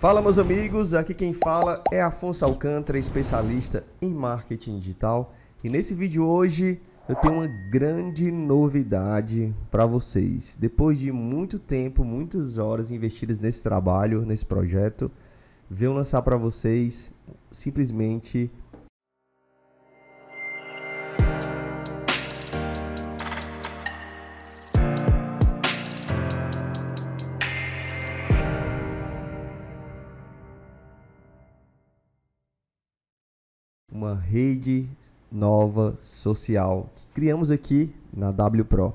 Fala, meus amigos. Aqui quem fala é Afonso Alcântara, especialista em marketing digital. E nesse vídeo hoje eu tenho uma grande novidade para vocês. Depois de muito tempo, muitas horas investidas nesse trabalho, nesse projeto, venho lançar para vocês simplesmente rede nova social que criamos aqui na W Pro.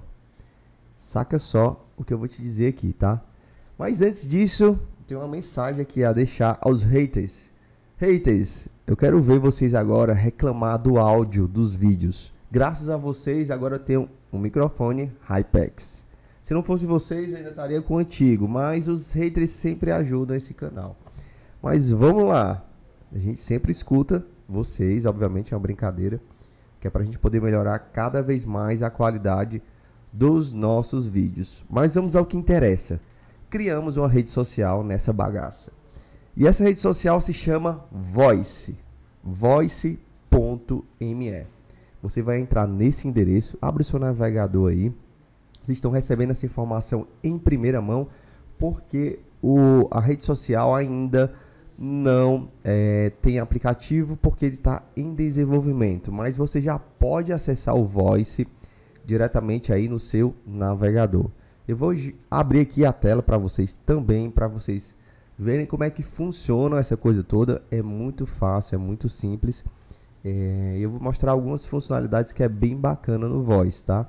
Saca só o que eu vou te dizer aqui, tá? Mas antes disso, tem uma mensagem aqui a deixar aos haters. Haters, eu quero ver vocês agora reclamar do áudio dos vídeos. Graças a vocês, agora eu tenho um microfone Hypex. Se não fosse vocês, eu ainda estaria com o antigo, mas os haters sempre ajudam esse canal. Mas vamos lá. A gente sempre escuta vocês, obviamente é uma brincadeira, que é para a gente poder melhorar cada vez mais a qualidade dos nossos vídeos. Mas vamos ao que interessa. Criamos uma rede social nessa bagaça. E essa rede social se chama Voice. Voice.me. Você vai entrar nesse endereço, abre o seu navegador aí. Vocês estão recebendo essa informação em primeira mão, porque o, a rede social ainda não é, tem aplicativo porque ele está em desenvolvimento, mas você já pode acessar o Voice diretamente aí no seu navegador. Eu vou abrir aqui a tela para vocês também, para vocês verem como é que funciona essa coisa toda. É muito fácil, é muito simples. É, eu vou mostrar algumas funcionalidades que é bem bacana no Voice, tá?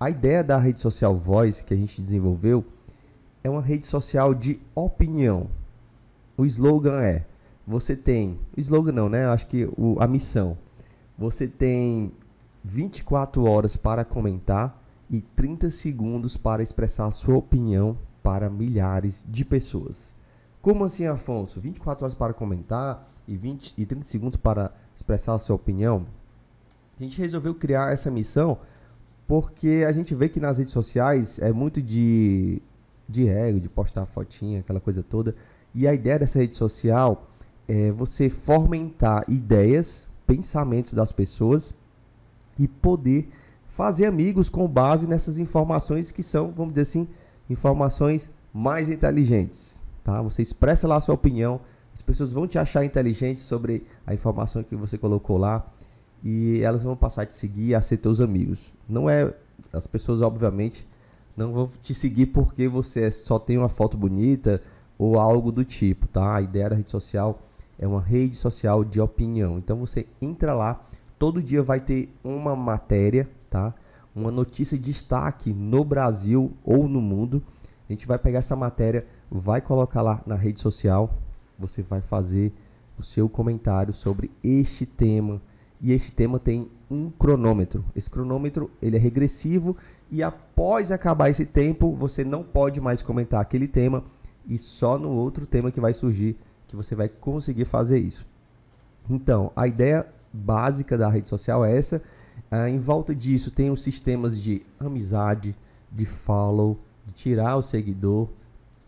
A ideia da rede social Voice que a gente desenvolveu é uma rede social de opinião. O slogan é: você tem. O slogan não, né? Acho que o, a missão. Você tem 24 horas para comentar e 30 segundos para expressar sua opinião para milhares de pessoas. Como assim, Afonso? 24 horas para comentar e, 20, e 30 segundos para expressar sua opinião? A gente resolveu criar essa missão porque a gente vê que nas redes sociais é muito de, de ego, de postar fotinha, aquela coisa toda. E a ideia dessa rede social é você fomentar ideias, pensamentos das pessoas e poder fazer amigos com base nessas informações que são, vamos dizer assim, informações mais inteligentes, tá? Você expressa lá a sua opinião, as pessoas vão te achar inteligente sobre a informação que você colocou lá e elas vão passar a te seguir, a ser teus amigos. Não é as pessoas obviamente não vão te seguir porque você é, só tem uma foto bonita, ou algo do tipo, tá? A ideia da rede social é uma rede social de opinião. Então você entra lá, todo dia vai ter uma matéria, tá? Uma notícia de destaque no Brasil ou no mundo. A gente vai pegar essa matéria, vai colocar lá na rede social, você vai fazer o seu comentário sobre este tema. E este tema tem um cronômetro. Esse cronômetro ele é regressivo e após acabar esse tempo, você não pode mais comentar aquele tema e só no outro tema que vai surgir que você vai conseguir fazer isso. Então, a ideia básica da rede social é essa. Ah, em volta disso, tem os sistemas de amizade, de follow, de tirar o seguidor.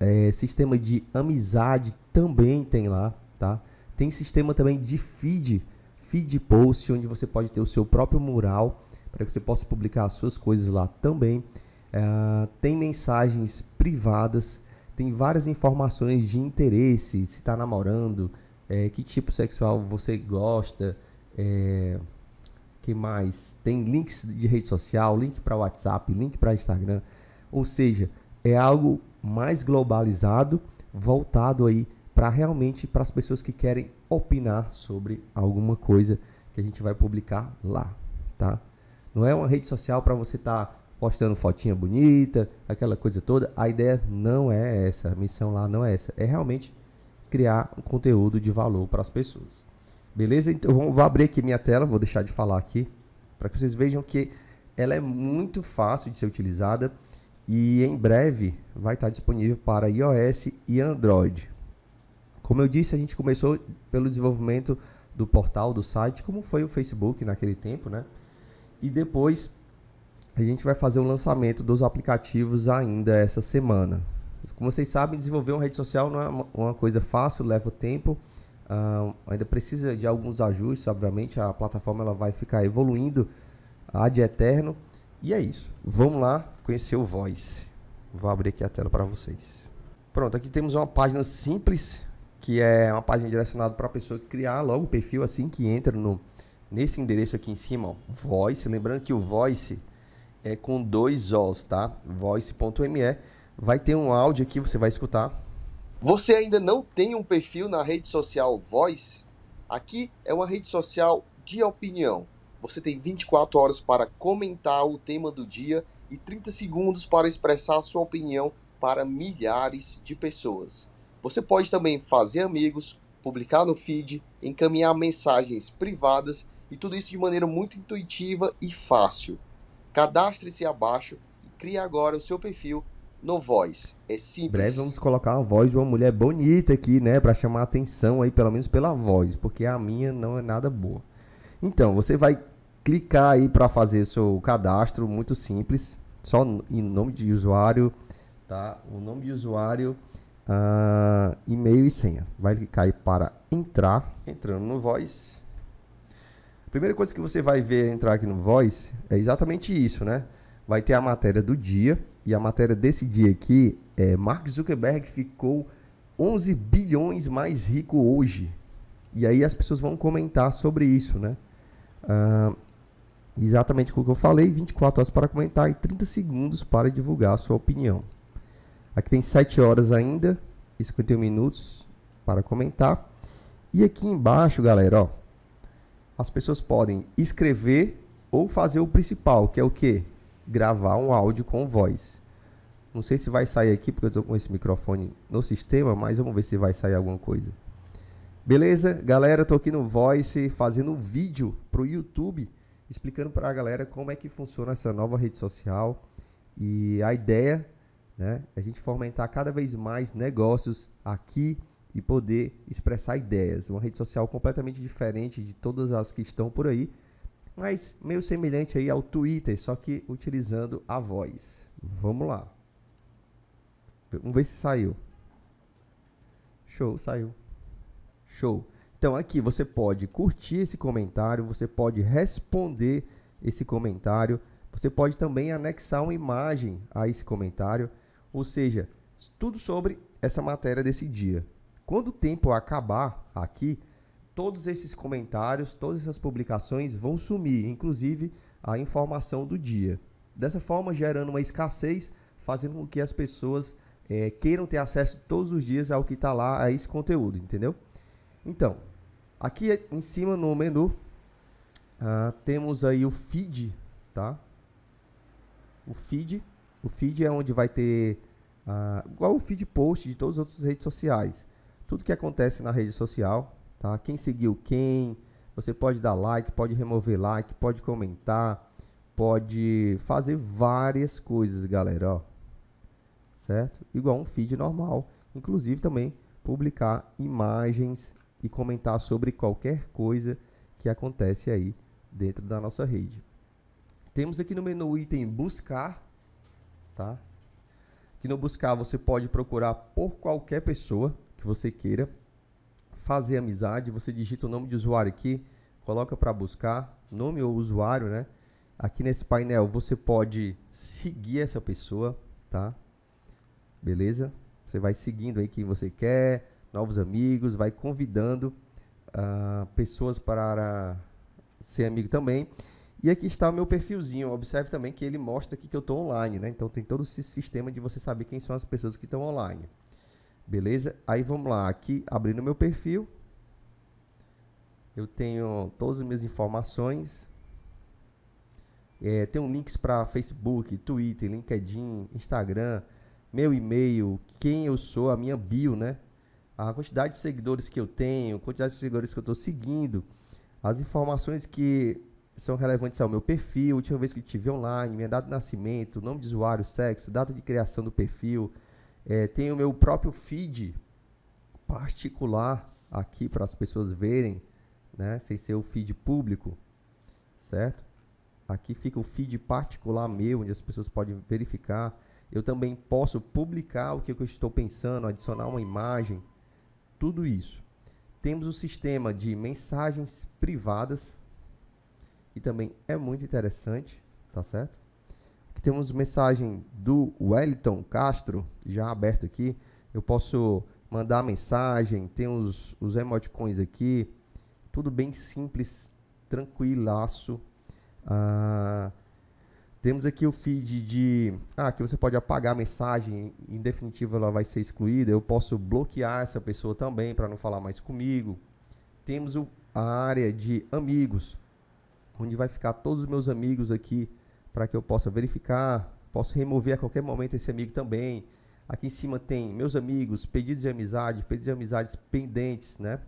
É, sistema de amizade também tem lá, tá? Tem sistema também de feed, feed post, onde você pode ter o seu próprio mural para que você possa publicar as suas coisas lá também. Ah, tem mensagens privadas, tem várias informações de interesse, se está namorando, é, que tipo sexual você gosta, é, que mais? Tem links de rede social, link para WhatsApp, link para Instagram. Ou seja, é algo mais globalizado, voltado aí para realmente para as pessoas que querem opinar sobre alguma coisa que a gente vai publicar lá, tá? Não é uma rede social para você estar tá postando fotinha bonita, aquela coisa toda. A ideia não é essa, a missão lá não é essa. É realmente criar um conteúdo de valor para as pessoas. Beleza? Então vou abrir aqui minha tela, vou deixar de falar aqui, para que vocês vejam que ela é muito fácil de ser utilizada e em breve vai estar disponível para iOS e Android. Como eu disse, a gente começou pelo desenvolvimento do portal, do site, como foi o Facebook naquele tempo, né? E depois a gente vai fazer o lançamento dos aplicativos ainda essa semana. Como vocês sabem, desenvolver uma rede social não é uma coisa fácil, leva tempo. Uh, ainda precisa de alguns ajustes, obviamente. A plataforma ela vai ficar evoluindo ad eterno. E é isso. Vamos lá conhecer o Voice. Vou abrir aqui a tela para vocês. Pronto, aqui temos uma página simples, que é uma página direcionada para a pessoa criar logo o perfil assim que entra no, nesse endereço aqui em cima, ó, Voice. Lembrando que o Voice é com dois Os, tá? Voice.me. Vai ter um áudio aqui, você vai escutar. Você ainda não tem um perfil na rede social Voice? Aqui é uma rede social de opinião. Você tem 24 horas para comentar o tema do dia e 30 segundos para expressar sua opinião para milhares de pessoas. Você pode também fazer amigos, publicar no feed, encaminhar mensagens privadas e tudo isso de maneira muito intuitiva e fácil. Cadastre-se abaixo e crie agora o seu perfil no Voice. É simples. Em breve vamos colocar a voz de uma mulher bonita aqui, né? Para chamar a atenção aí, pelo menos pela voz, porque a minha não é nada boa. Então, você vai clicar aí para fazer seu cadastro, muito simples. Só em nome de usuário, tá? O nome de usuário, uh, e-mail e senha. Vai clicar aí para entrar, entrando no Voice primeira coisa que você vai ver entrar aqui no Voice é exatamente isso, né? Vai ter a matéria do dia, e a matéria desse dia aqui é Mark Zuckerberg ficou 11 bilhões mais rico hoje. E aí as pessoas vão comentar sobre isso, né? Uh, exatamente o que eu falei, 24 horas para comentar e 30 segundos para divulgar a sua opinião. Aqui tem 7 horas ainda e 51 minutos para comentar. E aqui embaixo, galera, ó, as pessoas podem escrever ou fazer o principal, que é o quê? Gravar um áudio com voz. Não sei se vai sair aqui, porque eu estou com esse microfone no sistema, mas vamos ver se vai sair alguma coisa. Beleza? Galera, estou aqui no Voice fazendo um vídeo para o YouTube, explicando para a galera como é que funciona essa nova rede social. E a ideia né, é a gente fomentar cada vez mais negócios aqui e poder expressar ideias. Uma rede social completamente diferente de todas as que estão por aí, mas meio semelhante aí ao Twitter, só que utilizando a voz. Vamos lá. Vamos ver se saiu. Show, saiu. Show. Então aqui você pode curtir esse comentário, você pode responder esse comentário, você pode também anexar uma imagem a esse comentário, ou seja, tudo sobre essa matéria desse dia. Quando o tempo acabar aqui, todos esses comentários, todas essas publicações vão sumir, inclusive a informação do dia. Dessa forma, gerando uma escassez, fazendo com que as pessoas é, queiram ter acesso todos os dias ao que está lá, a esse conteúdo, entendeu? Então, aqui em cima no menu, uh, temos aí o feed, tá? O feed, o feed é onde vai ter, uh, igual o feed post de todas as outras redes sociais tudo que acontece na rede social, tá? Quem seguiu quem, você pode dar like, pode remover like, pode comentar, pode fazer várias coisas, galera, ó. Certo? Igual um feed normal, inclusive também publicar imagens e comentar sobre qualquer coisa que acontece aí dentro da nossa rede. Temos aqui no menu o item buscar, tá? Que no buscar você pode procurar por qualquer pessoa, que você queira fazer amizade, você digita o nome de usuário aqui, coloca para buscar, nome ou usuário, né? Aqui nesse painel você pode seguir essa pessoa, tá? Beleza? Você vai seguindo aí quem você quer, novos amigos, vai convidando uh, pessoas para ser amigo também. E aqui está o meu perfilzinho. Observe também que ele mostra aqui que eu estou online, né? Então tem todo esse sistema de você saber quem são as pessoas que estão online. Beleza? Aí vamos lá, aqui abrindo meu perfil. Eu tenho todas as minhas informações. É, tenho links para Facebook, Twitter, LinkedIn, Instagram, meu e-mail, quem eu sou, a minha bio, né? A quantidade de seguidores que eu tenho, quantidade de seguidores que eu estou seguindo, as informações que são relevantes ao meu perfil, última vez que eu estive online, minha data de nascimento, nome de usuário, sexo, data de criação do perfil, é, tem o meu próprio feed particular aqui para as pessoas verem, né? Sem ser o feed público, certo? Aqui fica o feed particular meu, onde as pessoas podem verificar. Eu também posso publicar o que eu estou pensando, adicionar uma imagem, tudo isso. Temos o sistema de mensagens privadas, que também é muito interessante, tá certo? Temos mensagem do Wellington Castro, já aberto aqui. Eu posso mandar mensagem, tem os, os emoticons aqui. Tudo bem simples, tranquilaço. Ah, temos aqui o feed de. Ah, que você pode apagar a mensagem, em definitiva ela vai ser excluída. Eu posso bloquear essa pessoa também para não falar mais comigo. Temos o, a área de amigos, onde vai ficar todos os meus amigos aqui para que eu possa verificar, posso remover a qualquer momento esse amigo também. Aqui em cima tem meus amigos, pedidos de amizade, pedidos de amizades pendentes, né?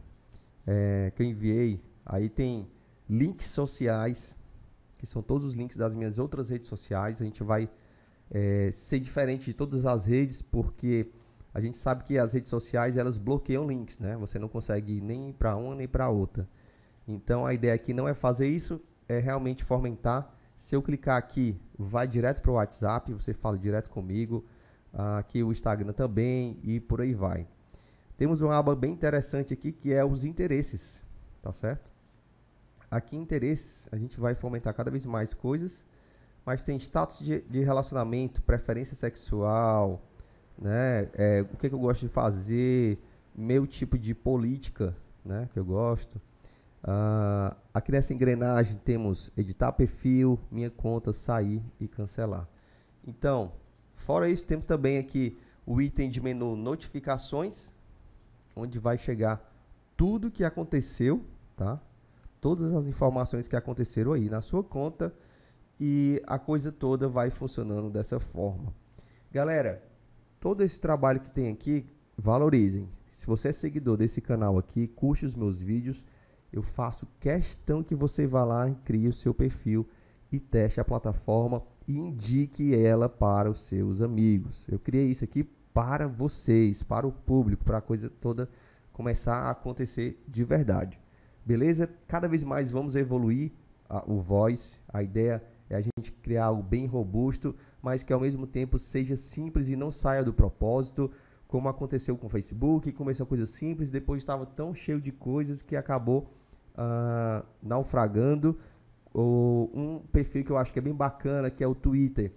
É, que eu enviei. Aí tem links sociais, que são todos os links das minhas outras redes sociais. A gente vai é, ser diferente de todas as redes, porque a gente sabe que as redes sociais elas bloqueiam links, né? Você não consegue ir nem para uma nem para outra. Então a ideia aqui não é fazer isso, é realmente fomentar se eu clicar aqui, vai direto para o WhatsApp, você fala direto comigo. Aqui o Instagram também e por aí vai. Temos uma aba bem interessante aqui que é os interesses, tá certo? Aqui interesses, a gente vai fomentar cada vez mais coisas, mas tem status de, de relacionamento, preferência sexual, né? É, o que, que eu gosto de fazer, meu tipo de política, né? Que eu gosto. Uh, aqui nessa engrenagem temos editar perfil, minha conta, sair e cancelar. Então, fora isso, temos também aqui o item de menu notificações, onde vai chegar tudo que aconteceu, tá? Todas as informações que aconteceram aí na sua conta e a coisa toda vai funcionando dessa forma. Galera, todo esse trabalho que tem aqui, valorizem. Se você é seguidor desse canal aqui, curte os meus vídeos eu faço questão que você vá lá e crie o seu perfil e teste a plataforma e indique ela para os seus amigos. Eu criei isso aqui para vocês, para o público, para a coisa toda começar a acontecer de verdade. Beleza? Cada vez mais vamos evoluir a, o voice. A ideia é a gente criar algo bem robusto, mas que ao mesmo tempo seja simples e não saia do propósito, como aconteceu com o Facebook, começou a coisa simples, depois estava tão cheio de coisas que acabou uh, naufragando. Ou um perfil que eu acho que é bem bacana, que é o Twitter,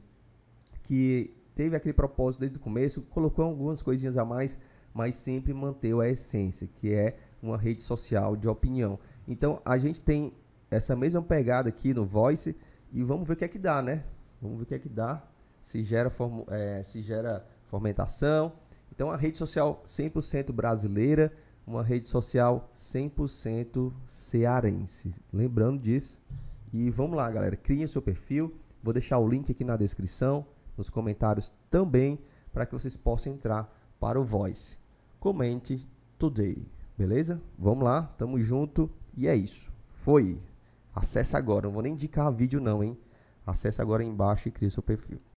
que teve aquele propósito desde o começo, colocou algumas coisinhas a mais, mas sempre manteve a essência, que é uma rede social de opinião. Então a gente tem essa mesma pegada aqui no Voice e vamos ver o que é que dá, né? Vamos ver o que é que dá, se gera, é, se gera fomentação. Então a rede social 100% brasileira, uma rede social 100% cearense. Lembrando disso. E vamos lá, galera. crie seu perfil. Vou deixar o link aqui na descrição, nos comentários também, para que vocês possam entrar para o Voice. Comente today, beleza? Vamos lá, tamo junto e é isso. Foi. Acesse agora, não vou nem indicar vídeo não, hein? Acesse agora embaixo e crie seu perfil.